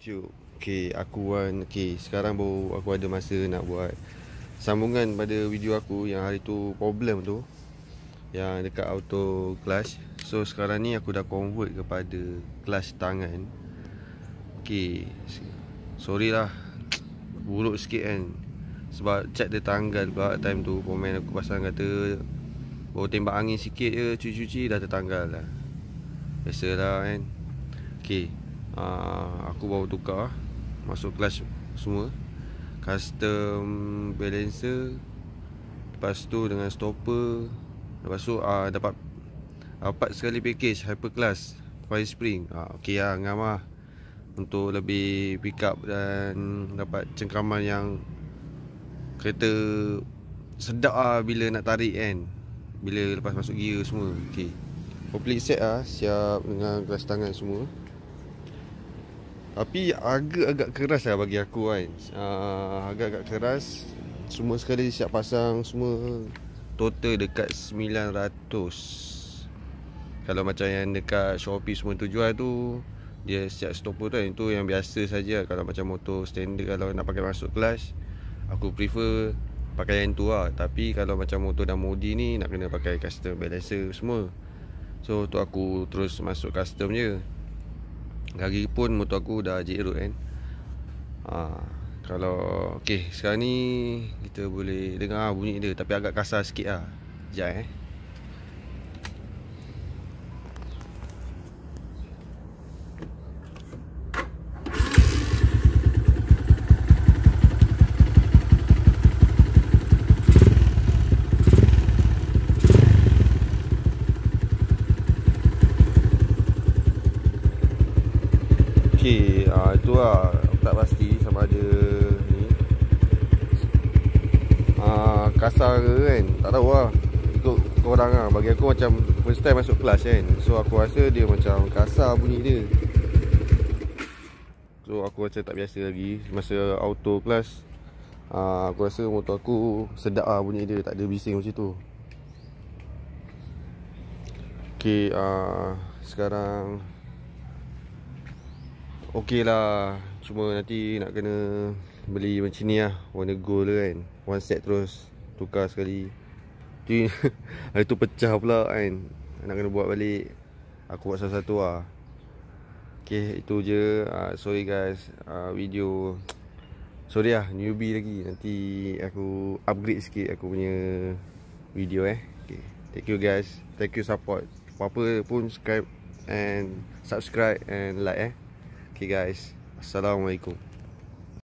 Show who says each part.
Speaker 1: YouTube. Okay, aku kan. Okay, sekarang baru aku ada masa nak buat sambungan pada video aku yang hari tu problem tu. Yang dekat auto clutch. So, sekarang ni aku dah convert kepada clutch tangan. Okay. Sorry lah. Buruk sikit kan. Sebab check dia tanggal pula time tu. Pemain aku pasang kata baru tembak angin sikit je. Cuci-cuci dah tertanggal lah. Biasalah kan. Okay. Ah, aku baru tukar masuk kelas semua custom balancer lepas tu dengan stopper lepas tu uh, dapat dapat ah, sekali package class, fire spring uh, ok lah ngam lah untuk lebih pick up dan dapat cengkraman yang kereta sedap lah bila nak tarik kan bila lepas masuk gear semua ok complete set lah siap dengan kelas tangan semua tapi agak agak keras lah bagi aku kan. Uh, ah, agak agak keras. Semua sekali siap pasang semua total dekat 900. Kalau macam yang dekat Shopee semua tu jual tu dia siap stopper tu kan. Itu yang biasa saja kalau macam motor standard kalau nak pakai masuk kelas aku prefer pakai yang tu lah tapi kalau macam motor dan modi ni nak kena pakai custom balancer semua so tu aku terus masuk custom je Hari pun motor aku dah j road kan ha, Kalau Okay sekarang ni Kita boleh dengar bunyi dia Tapi agak kasar sikit lah Sekejap eh ah uh, tu lah aku tak pasti sama ada ni ah uh, kasar ke kan tak tahu lah ikut korang ah bagi aku macam first time masuk kelas kan so aku rasa dia macam kasar bunyi dia so aku rasa tak biasa lagi masa auto kelas Uh, aku rasa motor aku sedap ah bunyi dia Tak ada bising macam tu Okay uh, Sekarang Okey lah Cuma nanti nak kena Beli macam ni lah Warna gold kan One set terus Tukar sekali Tu Hari tu pecah pula kan Nak kena buat balik Aku buat satu-satu lah Okay itu je uh, Sorry guys uh, Video Sorry lah Newbie lagi Nanti aku Upgrade sikit aku punya Video eh Okay Thank you guys Thank you support Apa-apa pun subscribe And subscribe and like eh Okay guys. Assalamualaikum.